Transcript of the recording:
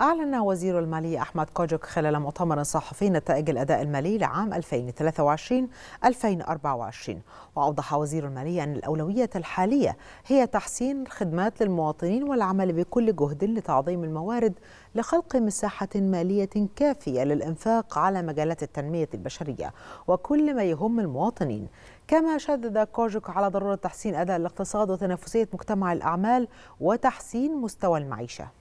أعلن وزير المالية أحمد كوجك خلال مؤتمر صحفي نتائج الأداء المالي لعام 2023-2024 وأوضح وزير المالية أن الأولوية الحالية هي تحسين الخدمات للمواطنين والعمل بكل جهد لتعظيم الموارد لخلق مساحة مالية كافية للإنفاق على مجالات التنمية البشرية وكل ما يهم المواطنين كما شدد كوجك على ضرورة تحسين أداء الاقتصاد وتنافسية مجتمع الأعمال وتحسين مستوى المعيشة